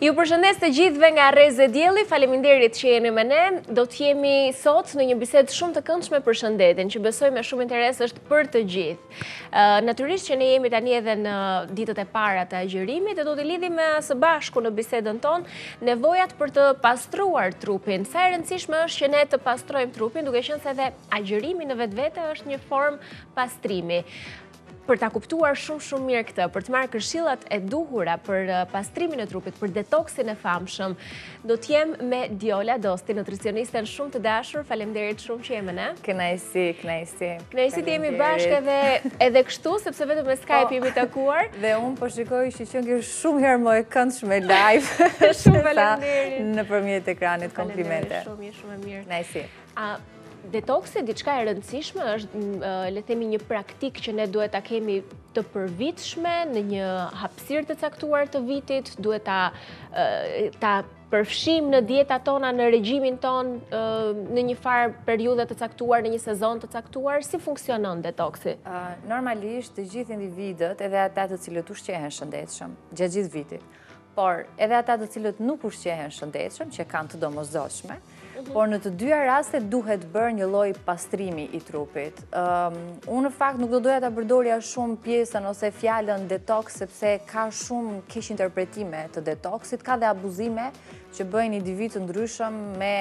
Ju përshëndes të gjithve nga Reze Djeli, faleminderit që jeni me ne, do të jemi sot në një biset shumë të këndshme përshëndetin, që besoj me shumë interes është për të gjithë. Naturisht që ne jemi të një edhe në ditët e para të agjërimit, dhe do të lidhim me së bashku në bisetën tonë nevojat për të pastruar trupin. Sa e rëndësishme është që ne të pastrojmë trupin, duke shënë se dhe agjërimi në vetë vete është një form pastrimi për ta kuptuar shumë shumë mirë këtë, për të marrë këshillat e duhura për uh, pastrimin e trupit, për detoksin e famshëm, do të jem me Diola Dosti, nutricionistën shumë të dashur. Faleminderit shumë që jemi ne. Kënaqësi, kënaqësi. Kënaqësi jemi bashkë edhe edhe kështu sepse vetëm me Skype po. jemi takuar. Dhe un po shikoj që që shumë herë më e këndshme live. Shumë faleminderit. Nëpërmjet ekranit komplimente. Shumë shumë mirë. Kënaqësi. Detoksi, diçka e rëndësishme, është, mm, le themi, një praktik që ne duhet a kemi të përvitshme në një hapsir të caktuar të vitit, duhet a ta përfshim në dieta tona, në regjimin ton, në një farë periudet të caktuar, në një sezon të caktuar, si funksionon detoksi? Normalisht, të gjithë individet, edhe ata të cilët u shqehen shëndetëshëm, gjithë gjithë vitit, por edhe ata të cilët nuk u shqehen shëndetëshëm, që kanë të domozoshme, por në të dyja raste duhet bërë një loj pastrimi i trupit. Unë në fakt nuk do doja të bërdoria shumë pjesën ose fjallën detox, sepse ka shumë kish interpretime të detoxit, ka dhe abuzime që bëjnë i divitë të ndryshëm me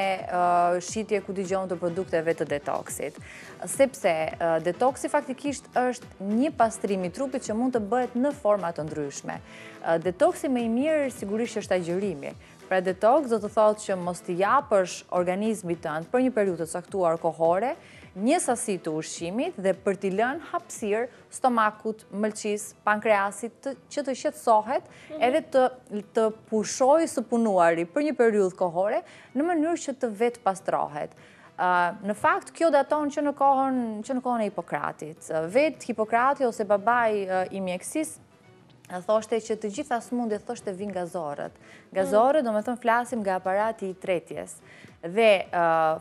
shqitje ku t'i gjonë të produkteve të detoxit. Sepse detoxi faktikisht është një pastrimi i trupit që mund të bëhet në format të ndryshme. Detoxi me i mirë sigurisht që është ajgjërimi, Pra detox do të thotë që mos të japësh organizmit tëndë për një periutë të saktuar kohore, një sasi të ushqimit dhe për t'i lën hapsir stomakut, mëlqis, pankreasit që të shetsohet mhm. edhe të pushoj së punuari për një periutë kohore në mënyrë që të vetë pastrohet. Në fakt, kjo daton që në kohën e Hipokratit. Vetë Hipokrati ose babaj i mjekësis thoshte që të gjitha smundje thoshte vinë nga zorët. Nga zorët do me thëmë flasim nga aparati i tretjes. Dhe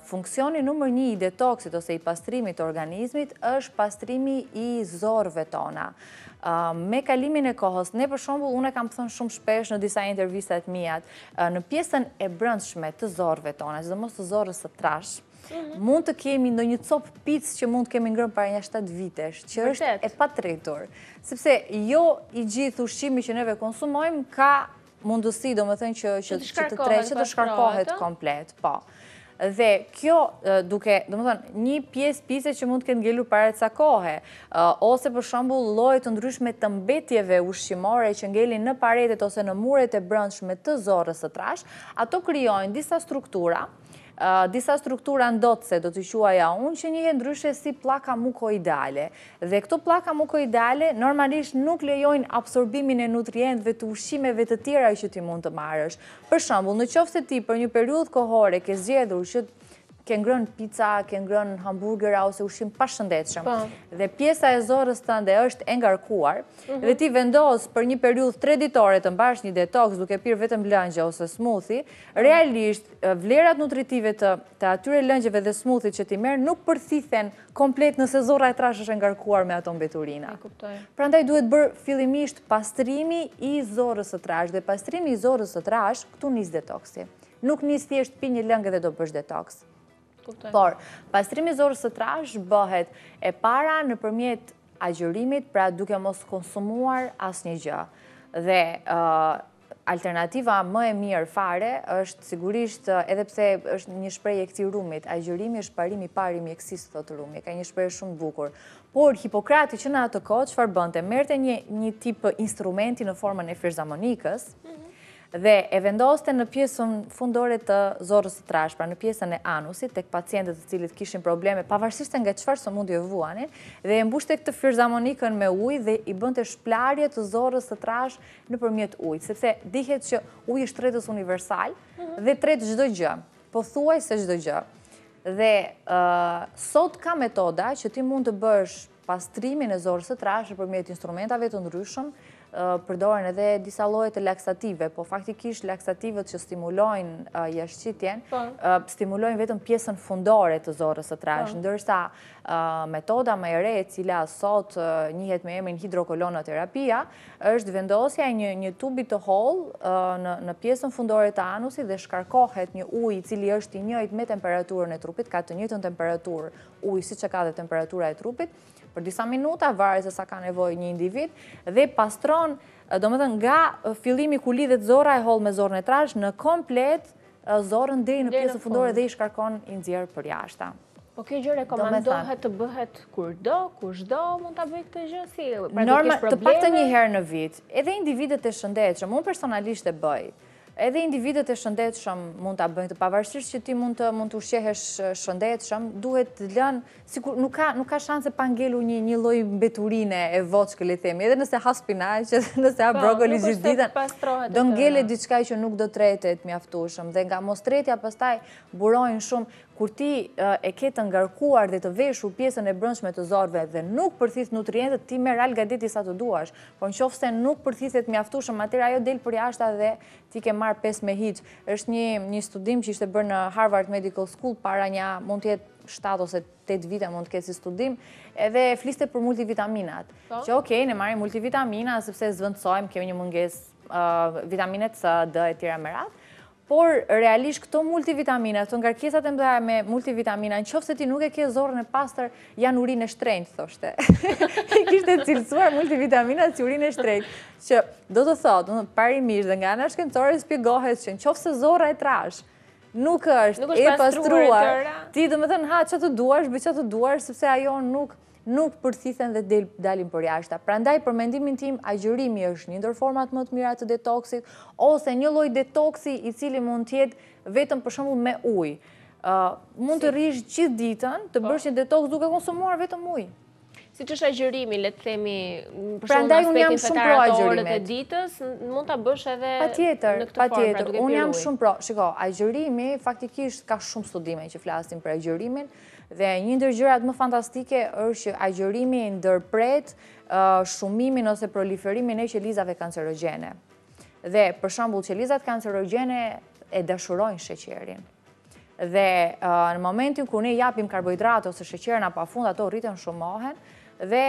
funksioni nëmër një i detoksit ose i pastrimit të organizmit është pastrimi i zorëve tona. Me kalimin e kohës, ne për shumë, unë e kam pëthën shumë shpesh në disa intervjistat mijat, në pjesën e brëndshme të zorëve tona, që dhe mos të zorës të trashë, mund të kemi në një copë pizë që mund të kemi ngërëm para një 7 vitesh, që është e pa tretur. Sepse jo i gjithë ushqimi që neve konsumojmë, ka mundësi, do më thënë që të tre, që të shkarkohet komplet, po. Dhe kjo duke, do më thënë, një pjesë pise që mund të kemi ngellur pare të sakohe, ose për shambu lojë të ndryshme të mbetjeve ushqimore që ngellin në paretet ose në muret e brëndshme të zorës të trash, ato kryojnë disa struktura, disa struktura ndotëse, do të shua ja unë që një ndryshe si plaka mukoidale. Dhe këto plaka mukoidale normalisht nuk lejojnë absorbimin e nutrientve të ushimeve të tjera i që ti mund të marrësh. Për shambull, në qofë se ti për një periud kohore ke zjedhur që ke ngrën pizza, ke ngrën hamburgera ose ushim pashëndetëshëm. Po. Dhe pjesa e zorës të ndë është engarkuar mhm. dhe ti vendos për një periud të reditore të mbash një detox duke pyrë vetëm lëngje ose smoothie, mhm. realisht vlerat nutritive të atyre lëngjeve dhe smoothie që ti merë nuk përthithen komplet nëse zora e trash është engarkuar me ato mbeturina. Pra ndaj duhet bërë fillimisht pastrimi i zorës të trash dhe pastrimi i zorës të trash këtu njës detoxi. Nuk njës thjesht pi një lëngë dhe do bësh detox. Por, pastrimi zorës të trash bëhet e para në përmjet agjërimit, pra duke mos konsumuar asë një gjë. Dhe uh, alternativa më e mirë fare është sigurisht, uh, edhe pse është një shprej e këti rumit, agjërimi është parimi parimi e kësisë të të rumit, ka një shprej shumë bukur. Por, hipokrati që në atë kohë, që farë bënde, merte një tipë instrumenti në formën e firzamonikës, mhm dhe e vendoste në pjesën fundore të zorës të trash, pra në pjesën e anusit, tek pacientet të cilit kishin probleme, pavarësisht nga qëfar së mundi e vuanin, dhe e mbushte këtë fyrzamonikën me uj dhe i bënte shplarje të zorës të trash në përmjet uj, sepse dihet që uj është tretës universal mhm. dhe tretë gjdo gjë, po thuaj se gjdo gjë. Dhe sot ka metoda që ti mund të bësh pastrimin e zorës të trash në përmjet instrumentave të ndryshëm, përdojnë edhe disa lojët e laksative, po faktikisht leksativet që stimulojnë jashqitjen, po. stimulojnë vetëm pjesën fundore të zorës po. e trash, ndërsa metoda më ere, cila sot njëhet me emin hidrokolonoterapia, është vendosja një tubit të hol në pjesën fundore të anusi dhe shkarkohet një uj cili është i njëjt me temperaturën e trupit, ka të njëjtën temperaturë uj, si që ka dhe temperatura e trupit, për disa minuta, varës e sa ka nevoj një individ, dhe pastron, do më dhe nga filimi ku lidhet zora e hol me zorën e trash, në komplet zorën dhe në pjesë fundore dhe i shkarkon i nëzirë për jashta. Po kjo gjë rekomendohet të bëhet kur do, kur shdo, mund të bëjt të gjë si? Norma, të pak të një herë në vit, edhe individet e shëndet që mund personalisht e bëjt, edhe individet e shëndetëshëm mund të bëjnë të pavarësirë që ti mund të ushqehesh shëndetëshëm, duhet të lënë, nuk ka shanse pangelu një loj mbeturine e këllë le themi, edhe nëse ha spinaqë, nëse ha po, brokoli gjithë ditën, do ngele diçkaj që nuk do tretet mjaftushëm, dhe nga mos tretja pëstaj burojnë shumë, kur ti e ke të ngarkuar dhe të veshur pjesën e brëndshme të zorve dhe nuk përthith nutrientet, ti me ralë gadit disa të duash, po në qofë se nuk përthithet mjaftushëm, atër ajo del për jashta dhe ti ke marë pes me hitë. është një, një studim që ishte bërë në Harvard Medical School para një mund tjetë 7 ose 8 vite mund të kesi studim, edhe fliste për multivitaminat. Po. Që okej, ne marim multivitamina, sepse zvëndsojmë, kemi një mungesë vitaminet së dë e tjera më ratë, por realisht këto multivitamina, të ngarkesat e mdhaja me multivitamina, në qofë se ti nuk e ke zorën e pastër, janë urin e shtrejnë, thoshte. Ti kishtë e cilësuar multivitamina si urin e shtrejnë, që do të thotë, parimish dhe nga në shkencore spjegohet që në qofë se zorë e trash, nuk është e pastruar, ti dhe me thënë ha, që të duash, bë që të duash, sepse ajo nuk nuk përthithen dhe dalin për jashta. Pra ndaj, për mendimin tim, agjërimi është një format më të mirat të detoksit, ose një loj detoksi i cili mund tjetë vetëm për shumë me uj. Mund të rrishë qitë ditën të po. bërsh një detoks duke konsumuar vetëm uj. Si që është agjërimi, letë themi për shumë në aspektin fetarat të orët e ditës, mund të bësh edhe në këtë formë, pra duke për një? unë jam shumë pro. Shiko, agjërimi faktikisht ka shumë studime që flasim për agjërimin, Dhe një ndërgjërat më fantastike është që ajgjërimi ndërpret shumimin ose proliferimin e qelizave kancerogjene. Dhe për shambull qelizat kancerogjene e dëshurojnë sheqerin. Dhe në momentin kërë ne japim karbohidrate ose sheqerin apo afund, ato rritën shumohen dhe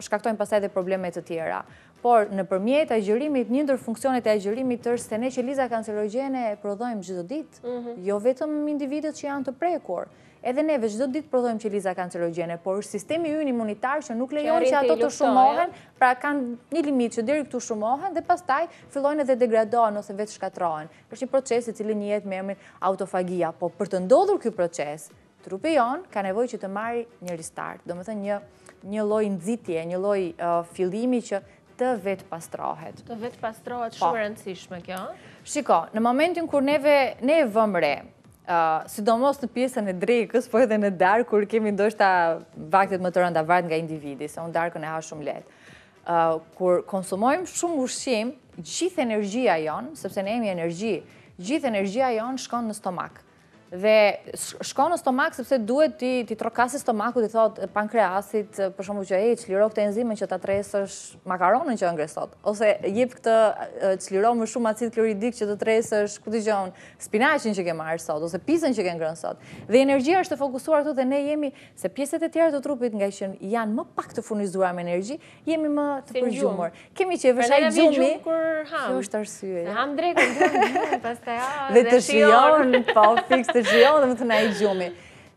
shkaktojnë pasaj dhe problemet të tjera por në përmjet e gjërimit, një ndër funksionet e gjërimit është se ne qeliza kancerogene e prodhojmë gjithë dhë ditë, mhm. jo vetëm individet që janë të prekur edhe neve gjithë ditë prodhojmë që liza kancerogjene, por sistemi ju një imunitar që nuk lejon që ato të shumohen, pra kanë një limit që diri këtu shumohen, dhe pas taj fillojnë edhe degradohen ose vetë shkatrohen. që një proces e cili njëhet me emrin autofagia, po për të ndodhur kjo proces, trupi jonë ka nevoj që të marri një restart, do më thë një një loj nëzitje, një loj uh, fillimi që të vetë pastrohet. Të vetë pastrohet po. shumë rëndësishme kjo? Shiko, në momentin kur neve vëmre, sidomos në pjesën e drejkës, po edhe në darë, kur kemi ndoshta vaktet më të rënda vartë nga individi, se unë darë kënë e ha shumë letë. Kur konsumojmë shumë ushqim, gjithë energjia jonë, sepse ne emi energji, gjithë energjia jonë shkonë në stomakë dhe shko në stomak sepse duhet ti ti stomaku stomakut thot pankreasit për shumë që ai çliron këtë enzimën që ta tresësh makaronën që ngres sot ose jep këtë çliron më shumë acid kloridik që të tresësh ku dëgjon spinaqin që ke marrë sot ose pisen që ke ngrënë sot dhe energjia është e fokusuar këtu dhe ne jemi se pjesët e tjera të trupit nga që janë më pak të furnizuar me energji jemi më të përgjumur kemi që e vëshaj gjumi kur ham është arsye ham pastaj dhe të po, të shion dhe më të nëjë gjumi.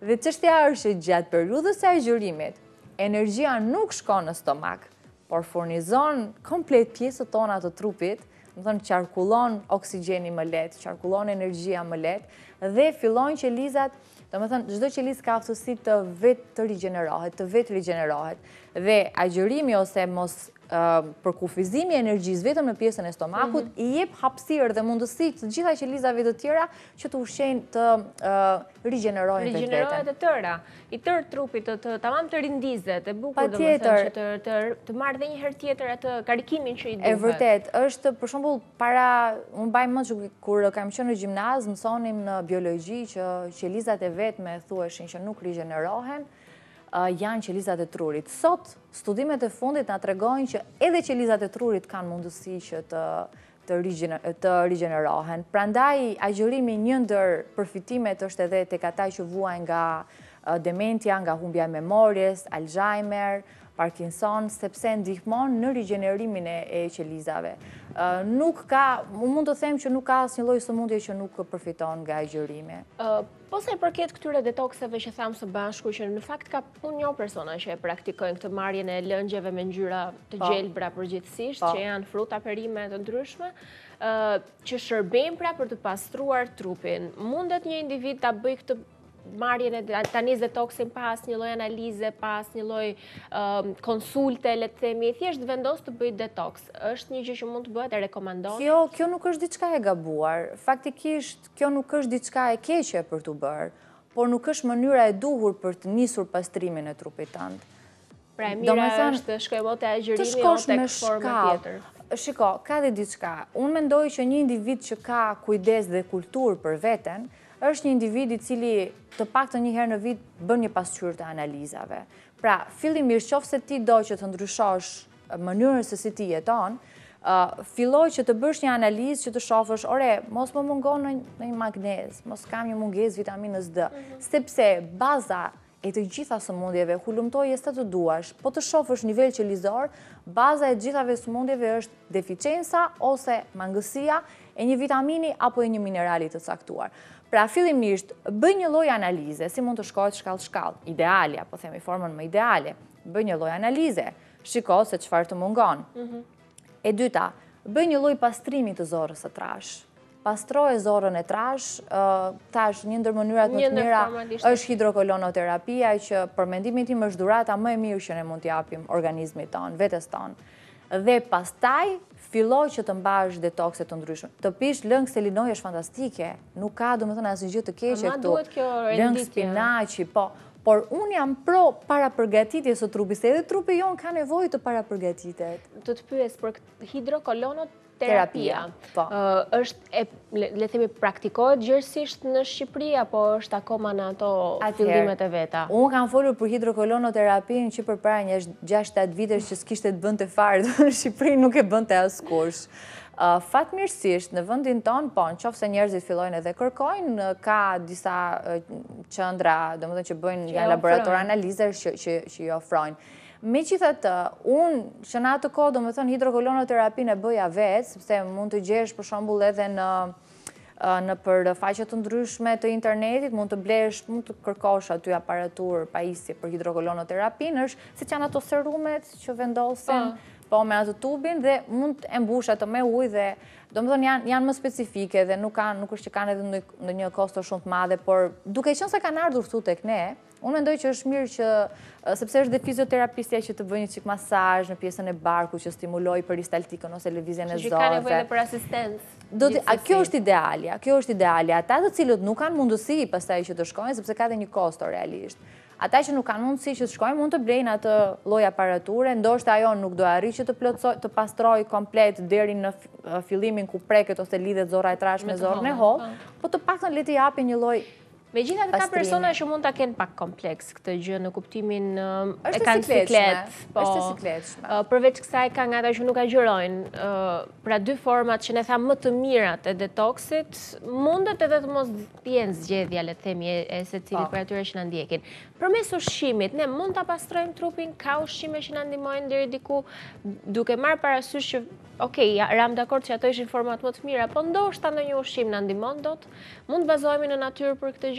Dhe qështja është gjatë për rudhës e gjurimit, energia nuk shko në stomak, por furnizon komplet pjesët tona të trupit, më thënë qarkullon oksigeni më letë, qarkullon energia më letë, dhe fillon që lizat, të më thënë, gjdo që liz ka aftësit të vetë të rigenerohet, të vetë rigenerohet, dhe agjërimi ose mos Ehm, për kufizimi e vetëm në pjesën e stomakut, mhm. i jep hapsirë dhe mundësi të gjitha që të tjera që të ushen të ehm, rigenerojnë të të të të të të të të të të të të të të të të të të të marrë të të herë tjetër atë karikimin që i duhet. E vërtet, është për të para, të të të të të të të të në të që të të të të që të të janë qelizat e trurit. Sot, studimet e fundit nga tregojnë që edhe qelizat e trurit kanë mundësi që të të rigenerohen. Pra ndaj, gjërimi njëndër përfitimet është edhe të kataj që vuaj nga dementia, nga humbja memorjes, Alzheimer, Parkinson, sepse ndihmon në rigenerimin e qelizave. Nuk ka, mund të them që nuk ka asë një lojë së mundje që nuk përfiton nga a gjërimi. Po se i përket këtyre detokseve që thamë së bashku, që në fakt ka pun një persona që e praktikojnë këtë marjen e lëngjeve me njyra të po. gjelbra përgjithsisht, po. që janë fruta perime të ndryshme, që shërbim pra për të pastruar trupin. Mundet një individ të bëj këtë marjen e tani detoksin pas një lloj analize, pas një lloj konsulte, le të themi, thjesht vendos të bëj detoks. Është një gjë që mund të bëhet e rekomandohet. Jo, kjo nuk është diçka e gabuar. Faktikisht, kjo nuk është diçka e keqe për të bërë, por nuk është mënyra e duhur për të nisur pastrimin e trupit tënd. Pra e mira është thënë, të shkojmë te agjërimi ose tek forma tjetër. Shiko, ka dhe diçka. Unë mendoj që një individ që ka kujdes dhe kultur për veten, është një individ i cili të pak të një herë në vit bën një pasqyrë të analizave. Pra, fillim mirë qofë se ti do që të ndryshosh mënyrën se si ti jeton, uh, filloj që të bësh një analizë që të shofësh, ore, mos më mungon në një magnez, mos kam një munges vitaminës D, sepse baza e të gjitha sëmundjeve, hullumtoj e së të duash, po të shofësh nivel që lizor, baza e gjithave sëmundjeve është deficiensa ose mangësia e një vitamini apo e një minerali të caktuar. Pra, fillimisht, bëj një loj analize, si mund të shkojt shkall-shkall, idealja, po themi formën më ideale, bëj një loj analize, shiko se qëfar të mungon. Mhm. E dyta, bëj një loj pastrimi të zorës e trash. Pastroje zorën e trash, tash një ndër mënyrat më të mira është hidrokolonoterapia, që përmendimit tim është durata më e mirë që ne mund t'japim organizmi tonë, vetës tonë dhe pastaj filloj që të mbash detokset të ndryshme. Të pish lëngë se linoj është fantastike, nuk ka du më thënë asë një gjithë të keqe këtu. Ma duhet kjo renditje. Lëngë spinaci, po. Por unë jam pro para përgatitjes së trupi, se edhe trupi jonë ka nevoj të para përgatitet. Të të pyes për hidrokolonot terapia. Po. është Êshtë, le themi, praktikohet gjërësisht në Shqipëri, apo është akoma në ato fillimet e veta? Unë kam folur për hidrokolonoterapinë që për para një është 6-7 vitesh që s'kishtë të bënd të farë, në Shqipëri nuk e bënd të asë kursh. Fatë mirësisht, në vëndin tonë, po, në qofë se njerëzit fillojnë edhe kërkojnë, ka disa qëndra, do më dhe që bëjnë një laborator analizër që i ofrojnë. Me që të, unë që në atë kodë, do me thënë hidrokolonoterapinë e bëja vetë, sepse mund të gjesh për shumbull edhe në në për faqet të ndryshme të internetit, mund të blesh, mund të kërkosh aty aparatur pa isi për hidrokolonoterapinë, është si që janë ato serumet që vendosin, po po me atë tubin dhe mund e embusha të me uj dhe do më thonë janë më specifike dhe nuk është që kanë edhe në një kosto shumë të madhe, por duke qënë se kanë ardhur këtu të këne, unë mendoj që është mirë që, sepse është dhe fizioterapistja që të bëjë një qik masaj në pjesën e barku që stimuloj për istaltikën ose levizjen e zove. Që që për asistencë. A kjo është idealja, kjo është idealja. Ta të cilët nuk kanë mundësi pasaj që të shkojnë, sepse ka dhe një kosto realisht ata që nuk kanë mundësi që të shkojnë mund të brejnë atë loj aparature, ndoshtë ajo nuk do arri që të pastroj komplet dherin në filimin ku preket ose lidhet zora e trash me zorën e hollë, po. po të pak në leti api një loj Me gjitha të ka persona që mund të kënë pak kompleks këtë gjë në kuptimin e kanë siklet. Po. Përveç kësa e ka nga ta që nuk a gjërojnë. Pra dy format që ne tha më të mirat e detoxit, mundet edhe të mos tjenë zgjedhja le themi e se cili po. për atyre që në ndjekin. Për mes ushqimit, ne mund të pastrojmë trupin, ka ushqime që në ndimojnë dhe diku duke marë parasysh që Okej, ram dhe akord që ato ishin format më të mira, po ndo është ushqim mund të në natyrë për këtë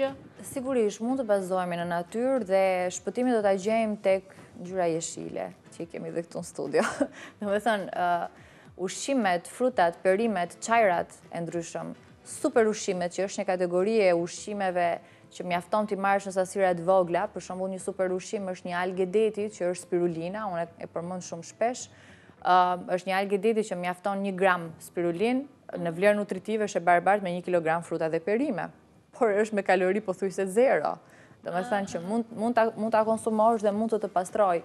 sigurisht mund të bazohemi në natyrë dhe shpëtimi do të gjejmë tek gjyra jeshile, që i kemi dhe këtu në studio. Në me thënë, uh, ushqimet, frutat, perimet, qajrat e ndryshëm, super ushqimet që është një kategorie ushqimeve që mjafton t'i marrës në sasirat vogla, për shumë një super ushqim është një alge deti që është spirulina, unë e përmënd shumë shpesh, uh, është një alge deti që mjafton një gram spirulin në vlerë nutritive shë barbart me një kilogram fruta dhe perime por është me kalori po thuj se zero. Dhe me thënë që ah. mund të konsumosh dhe mund të të pastroj.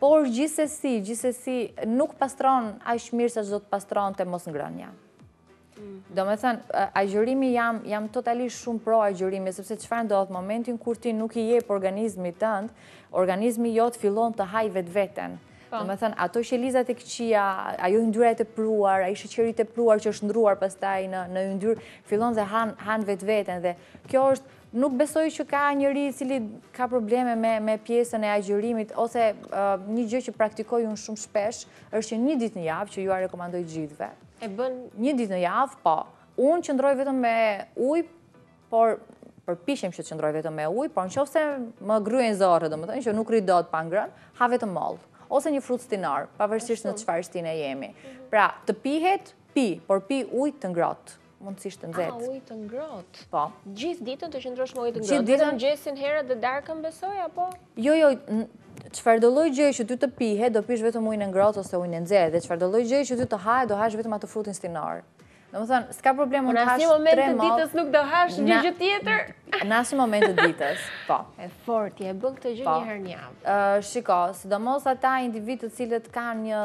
Por gjithse si, gjithse si, nuk pastron mhm. a shmirë se zotë pastron të mos ngrënja. Do me thënë, a gjërimi jam, jam totalisht shumë pro a gjërimi, sepse qëfar fa ndohet momentin kur ti nuk i jep për organizmi të organizmi jo të fillon të haj vetë vetën. Po. Dhe me thënë, ato që Eliza të këqia, ajo hëndyre të pruar, a ishë qëri të pruar që është ndruar pas në hëndyre, fillon dhe hanë vetë vetën. Dhe kjo është, nuk besoj që ka njëri cili ka probleme me pjesën e ajgjërimit, ose një gjë që praktikoj unë shumë shpesh, është që një dit në javë që ju a rekomandoj gjithve. E bën? Një dit në javë, po, unë që ndroj vetëm me uj, por përpishem që qëndroj vetëm me uj, por në qofë se më gryen zore, dhe më të një që nuk rridot ha vetëm mollë ose një frut stinar, pavërsisht në qëfar stine jemi. Pra, të pihet, pi, por pi ujtë të ngrotë mundësisht të nëzet. A, ah, ujtë ngrotë? Po. Gjithë ditën të qëndrosh më ujtë ngrotë? Gjithë ditën gjesin herë dhe darkën besoj, apo? Jo, jo, qëfar dëlloj gjej që ty të pihe, do pish vetëm ujtë ngrotë ose ujtë nëzet, dhe qëfar dëlloj gjej që ty të hajë, do hajë vetëm atë frutin stinarë. Dhe më s'ka problem në hash 3 mod... Në asë një moment të ditës nuk do hash një gjithë tjetër? Në asë një moment të ditës, po. E fort, je bëllë të gjithë po. një herë një avë. Shiko, së do mos ata individët cilët kanë një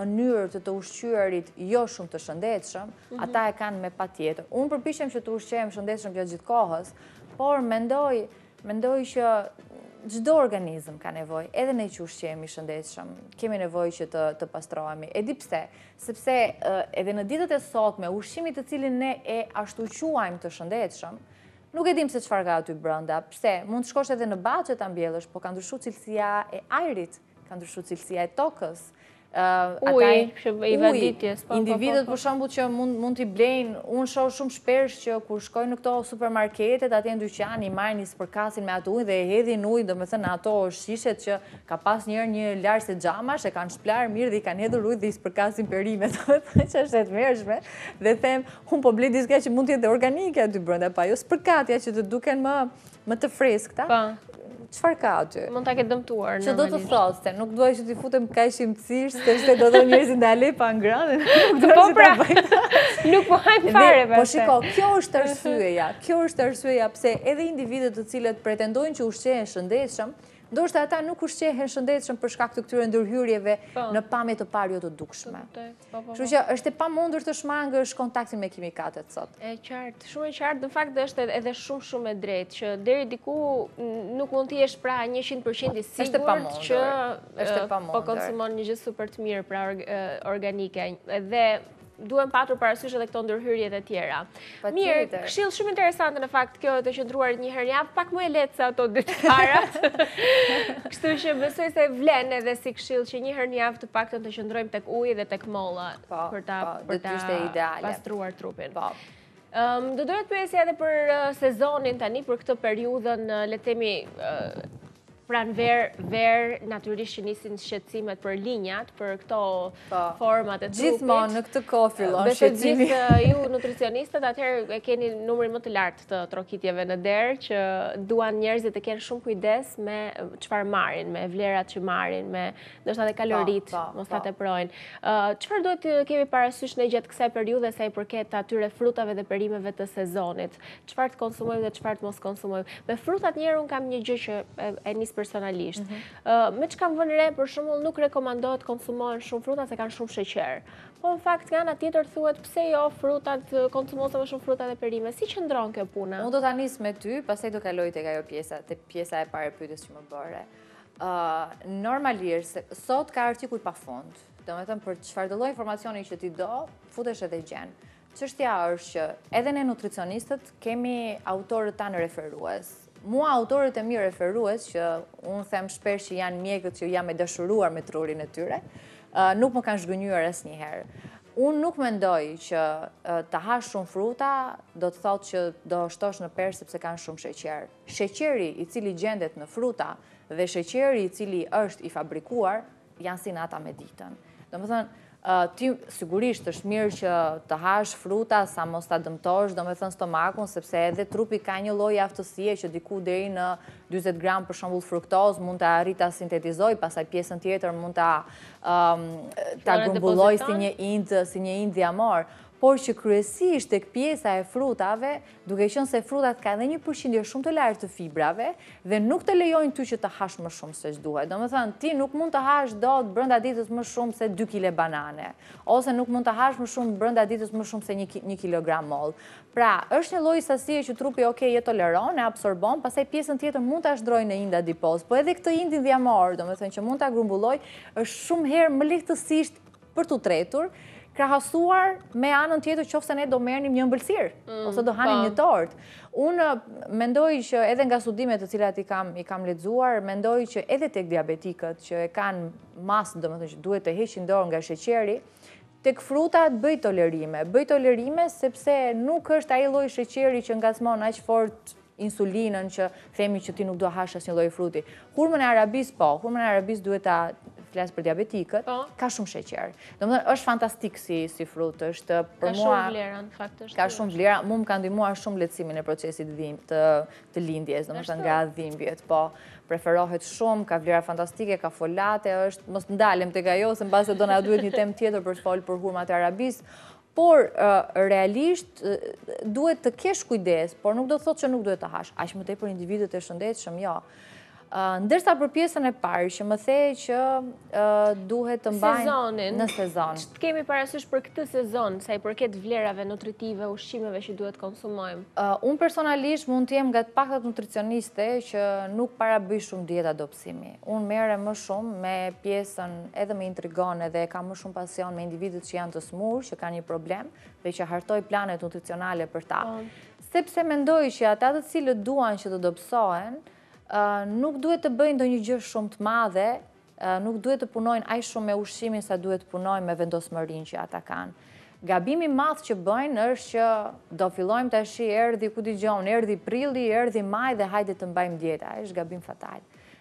mënyrë të të ushqyërit jo shumë të shëndetëshëm, mhm. ata e kanë me pa tjetër. Unë përpishem që të ushqyëm shëndetëshëm kjo gjithë kohës, por mendoj që gjdo organizm ka nevoj, edhe ne që ushqemi shëndeshëm, kemi nevoj që të pastrojemi. E di pse, sepse edhe në ditët e sot me ushqimit të cilin ne e ashtu quajmë të shëndeshëm, nuk e dim se qëfar ka aty brënda, pse mund të shkosh edhe në bachet të mbjellësh, po ka ndryshu cilësia e ajrit, ka ndryshu cilësia e tokës, Uj, i vaditjes. Po, po, Individet po, për shumë që mund t'i blejnë, unë shohë shumë shpersh që kur shkojnë në këto supermarketet, atë e ndyqani, i marrë një spërkasin me atë ujnë dhe e hedhin ujnë, dhe me thënë ato është shishet që ka pas njerë një ljarë se gjama e kanë shplarë mirë dhe i kanë hedhur ujnë dhe i spërkasin përrimet, që është e të mërshme, dhe themë, unë po blejnë diska që mund t'i edhe organike aty brënda, pa jo spërkatja që të duken më të Qëfar ka aty? Mund ta ke dëmtuar. Që do të thotë, se nuk duaj që t'i futëm ka e shimëcirë, se se do të njërëzin dhe ale pa në grane. po pra, nuk po hajnë fare. Po shiko, kjo është të rësueja, kjo është të rësueja, pëse edhe individet të cilët pretendojnë që ushqenë shëndeshëm, ndoshtë ata nuk ushqehen shëndetshëm për shkak të këtyre ndërhyrjeve po. në pamje të parë jo të dukshme. Po, po, Kështu që është e pamundur të shmangësh kontaktin me kimikatet sot. Është qartë, shumë e qartë, në fakt është edhe shumë shumë e drejtë që deri diku nuk mund të jesh pra 100% i sigurt që është Po konsumon një gjë super të mirë pra organike dhe duhem patur parasysh edhe këto ndërhyrjet e tjera. Mirë, këshilë shumë interesantë në fakt kjo të qëndruar një herë njavë, pak më e letë se ato të parat. Kështu që besoj se vlenë edhe si këshilë që një herë njavë të pak të në të qëndrojmë tek ujë dhe tek molla po, për ta po, pastruar trupin. Po. Ehm, do dojë të përësja edhe për eh, sezonin tani, për këtë periudën, eh, letemi, pra në verë, verë, naturisht që nisin shqecimet për linjat, për këto po. format e trupit. Gjithmonë në këtë kohë fillon shqecimi. Beshe gjithë ju nutricionistët, atëherë e keni numërin më të lartë të trokitjeve në derë, që duan njerëzit të kenë shumë kujdes me qëfar marin, me vlerat që marin, me nështë atë po, kalorit, po, mos të atë e projnë. Qëfar duhet të kemi parasysh në gjithë kësaj për ju dhe sa i përket atyre frutave dhe perimeve të sezonit? Qëfar të konsumojmë dhe qëfar të mos konsumojmë? Me frutat njerë, unë kam një gjë që e nisë personalisht. Mhm. Me që kam vënëre, për shumëll nuk rekomandohet konsumohen shumë fruta se kanë shumë sheqerë. Po në fakt, nga nga tjetër thuet, pse jo frutat, konsumohet shumë frutat e perime, si që ndronë kjo puna? Unë do të anis me ty, pasaj do kaloj të ka jo pjesa, të pjesa e pare pytës që më bëre. Normalirë, sot ka artikuj pa fund, do me thëmë për qëfardëlloj informacioni që ti do, futesh edhe gjenë. Qështja është që edhe ne nutricionistët kemi autorët ta në referuës, mua autorit e mi referues, që unë them shperë që janë mjekët që jam e dëshuruar me trurin e tyre, nuk më kanë shgënyuar esë njëherë. Unë nuk mendoj që të hash shumë fruta, do të thotë që do shtosh në perë sepse kanë shumë sheqerë. Sheqeri i cili gjendet në fruta dhe sheqeri i cili është i fabrikuar, janë si nata me ditën. Do më thënë, ti sigurisht është mirë që të hash fruta sa mos të dëmtosh, do me thënë stomakun, sepse edhe trupi ka një loj aftësie që diku deri në 20 gram për shumbull fruktoz mund të të sintetizoj, pasaj pjesën tjetër mund të grumbulloj si një indë diamorë por që kryesisht të këpjesa e frutave, duke qënë se frutat ka dhe një përshindje shumë të lartë të fibrave, dhe nuk të lejojnë ty që të hash më shumë se që duhet. Do më thënë, ti nuk mund të hash do të brënda ditës më shumë se 2 kile banane, ose nuk mund të hash më shumë brënda ditës më shumë se 1 kg mol. Pra, është një lojë sasje që trupi oke je toleron, e absorbon, pasaj pjesën tjetër mund të ashtëdroj në inda dipos, po edhe këtë indin dhja morë, do më thënë që mund të agrumbulloj, është shumë herë më lehtësisht për të tretur, krahasuar me anën tjetër që ofse ne do mërnim një mbëlsirë, mm, ose do hanim po. një tort. Unë uh, mendoj që edhe nga studimet të cilat i kam ledzuar, mendoj që edhe tek diabetikët që e kanë masë, do më thënë që duhet të heqin dorë nga sheqeri, tek frutat bëj tolerime. Bëj tolerime sepse nuk është aji loj sheqeri që nga smonë aqë fort insulinën që themi që ti nuk do hasha një loj fruti. Hurmën e arabis po, hurmën e arabis duhet flasë për diabetikët, po. ka shumë sheqerë. Do më dhe është fantastik si frutë, është për mua... Ka shumë vlerën, faktështë. Ka shumë vlera, mu më ka ndihmuar shumë letësimin e procesit të lindjes, do më të nga dhimbjet, po preferohet shumë, ka vlera fantastike, ka folate, është, mos të ndalim të ka jo, se në base do nga duhet një tem tjetër për folë për hurmat e arabis, por realisht duhet të kesh kujdes, por nuk do të thot që nuk duhet të hash, ashtë më te për individet e shëndetë shëmë jo, Ndërsa për pjesën e parë, që më thejë që duhet të mbajnë në sezon. Që të kemi parasysh për këtë sezon, sa i përket vlerave nutritive, ushqimeve që duhet konsumojmë? Unë personalisht mund të jemë nga të pakët nutricioniste që nuk para shumë djeta dopsimi. Unë mere më shumë me pjesën edhe me intrigone dhe ka më shumë pasion me individet që janë të smurë, që ka një problem dhe që hartoj planet nutricionale për ta. Po. Sepse mendoj që atë atë cilët duan që të dopsojnë, nuk duhet të bëjnë do një gjërë shumë të madhe, nuk duhet të punojnë aj shumë me ushqimin sa duhet të punojnë me vendosë që ata kanë. Gabimi madhë që bëjnë është që do filojmë të ashi erdi ku di gjonë, erdi prilli, erdi maj dhe hajde të mbajmë djeta, është gabim fatal.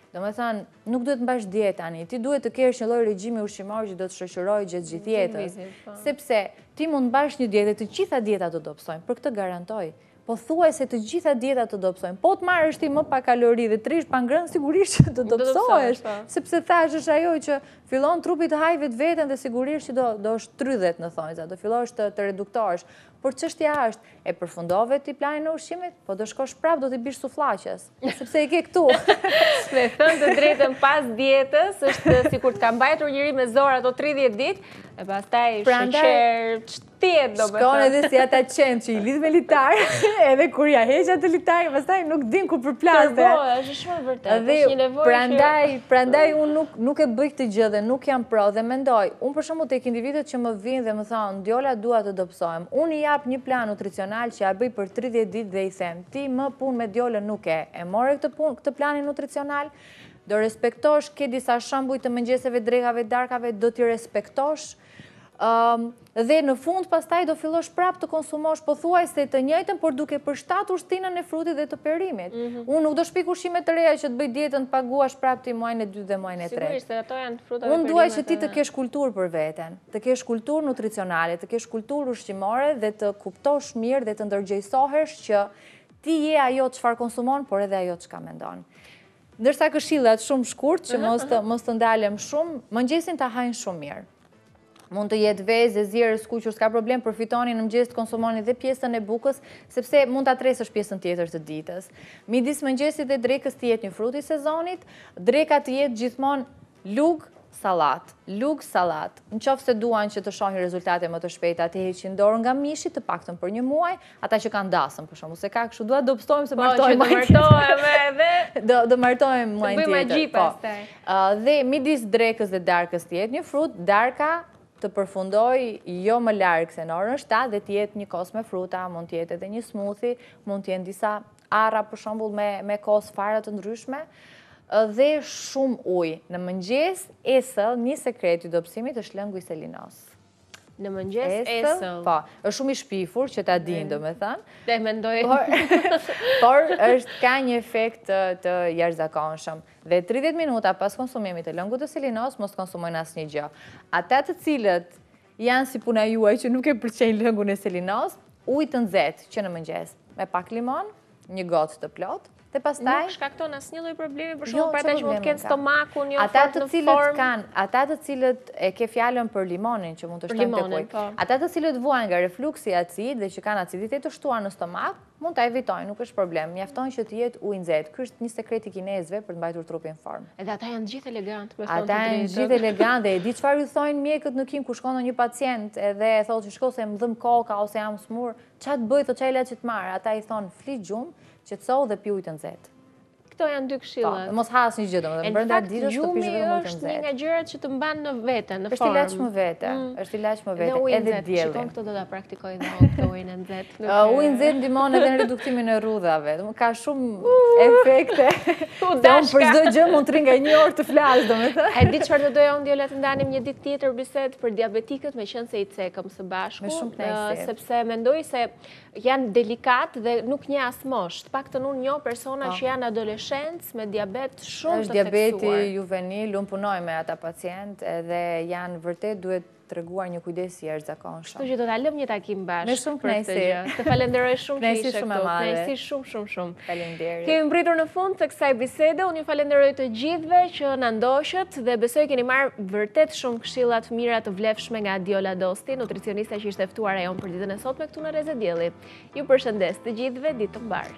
Do me thënë, nuk duhet mbash djeta, një, ti duhet të kesh një lojë regjimi ushqimor që do të shëshëroj gjithë gjithë jetës, po. sepse ti mund mbash një djeta, të qitha djeta do dopsojnë, për këtë garantojë po thuaj se të gjitha dieta të dopsojnë. Po të marrë është i më pa kalori dhe trish pa ngrënë, sigurisht që të dopsojsh, po. sepse thash është ajo që fillon trupit hajve të vetën dhe sigurisht që do, do është trydhet në thonjza, do fillon është të, të Por çështja është, e përfundove ti planin e ushqimit? Po do shkosh prap, do të bish sufllaqës, sepse i ke këtu. Me thënë të drejtën pas dietës, është sikur të ka mbajtur njëri me zor ato 30 ditë, e pastaj pra shiqer çtet do bëhet. Shkon edhe si ata qenë që i lidh me litar, edhe kur ja heqja të litar, pastaj nuk din ku përplaset. Po, është shumë e vërtetë. Është një nevojë. Prandaj, prandaj unë nuk nuk e bëj këtë gjë dhe nuk jam pro dhe mendoj, unë për shembull të individët që më vijnë dhe më thonë, "Djola, dua të dobësohem." Unë ja prap një plan nutricional që a bëj për 30 dit dhe i them, ti më pun me djollën nuk e, e more këtë planin nutricional, do respektosh, ke disa shambuj të mëngjeseve, drejkave, darkave, do t'i respektosh, dhe në fund pastaj do fillosh prap të konsumosh thuaj se të njëjtën, por duke përshtat ushtinën e frutit dhe të perimit. Mhm. Unë nuk do shpik ushime të reja që të bëjt djetën të paguash shprap të i muajnë e 2 dhe muajnë e 3. Sigurisht, ato janë dhe Unë duaj që ti të kesh kultur për veten, të kesh kultur nutricionale, të kesh kultur ushqimore dhe të kuptosh mirë dhe të ndërgjëjsohesh që ti je ajo që farë konsumon, por edhe ajo që ka mendon Nërsa këshillat shumë shkurt që mos të ndalem shumë, më nëgjesin të hajnë shumë mirë mund të jetë vezë e zirë, ku s'ka problem, përfitoni në mëgjesë të konsumoni dhe pjesën e bukës, sepse mund të atresë është pjesën tjetër të ditës. Midis mëngjesit dhe drekës të jetë një i sezonit, dreka të jetë gjithmonë lukë, Salat, lukë salat, në qofë se duan që të shohin rezultate më të shpejta të heqin dorë nga mishit të pakëtën për një muaj, ata që kanë dasëm për shumë, se ka këshu duat, po, do pëstojmë se martojmë majtë të Do po. të të të të të të të të të të të të të të të përfundoj jo më larkë se në orën 7 dhe tjetë një kos me fruta, mund tjetë edhe një smoothie, mund tjenë disa arra për shumbull me, me kos farat të ndryshme, dhe shumë ujë. Në mëngjes, esëll, një sekret i dopsimit është lëngu i selinosë. Në mëngjes Esë, Po, është shumë i shpifur që ta dinë, do me thanë. Dhe me ndojë. Por, është ka një efekt të, të jashtëzakonshëm. Dhe 30 minuta pas konsumimit të lëngut të selinos, mos konsumojnë asë një gjë. Ata të cilët janë si puna juaj që nuk e përqenjë lëngu në selinos, ujtë në zetë që në mëngjes. Me pak limon, një gotë të plotë, Dhe pastaj... Nuk shkakton asë një loj problemi, për shumë për ata që mund të kënë stomakun, një ofertë në formë. Ata të cilët e ke fjallën për limonin që mund të shtonë të kujtë. Po. Ata të cilët vuan nga refluksi acid dhe që kanë aciditet të shtuar në stomak, mund të evitojnë, nuk është problem. Mjaftojnë që të jetë ujnë zetë. Kërë është një sekret i kinezve për të mbajtur trupin formë. Edhe ata janë gjithë elegantë, me thonë Ata janë gjithë elegantë, dhe e di qëfar ju thonë mjekët në kim ku shkonë një pacient edhe thotë që shko se më dhëmë koka ose jam smurë, qatë bëjtë të qajle që të marë? Ata i thonë, fli gjumë, qetësohu dhe pjujtë në zetë. nxehtë. Këto janë dy këshilla. Po, mos hasni gjë domethënë, brenda ditës të pish vetëm ujë të nxehtë. Është një nga gjërat që të mban në vete, në formë. Mm. Është ilaç më vete, është ilaç më vete, edhe dielli. Shikon këto do ta praktikoj dhe këto ujë të nxehtë. Ujë i nxehtë ndihmon edhe në reduktimin e rrudhave, domethënë ka shumë efekte. Don për çdo gjë mund të rri një orë të flas domethënë. E di çfarë do doja unë diola të ndanim një ditë tjetër bisedë për diabetikët, meqense i cekëm së bashku, sepse mendoj se janë delikat dhe nuk një asë moshtë. Pak të nun një persona po. që janë adoleshencë me diabet shumë të seksuar. është diabeti juvenil, unë punoj me ata pacientë dhe janë vërtet duhet të reguar një kujdesi e rëzakon shumë. që do të alëm një takim bashkë. Me shumë knesi. Të falenderoj shumë që ishe këto. Knesi shumë shumë shumë. Falenderoj. Kemi mbritur në fund të kësaj bisede, unë ju falenderoj të gjithve që në ndoshët dhe besoj keni marë vërtet shumë këshillat mirat të vlefshme nga Diola Dosti, nutricionista që ishte eftuar ajon jonë për ditën e sot me këtu në rezedjeli. Ju përshëndes të gjithve, ditë të mbarë.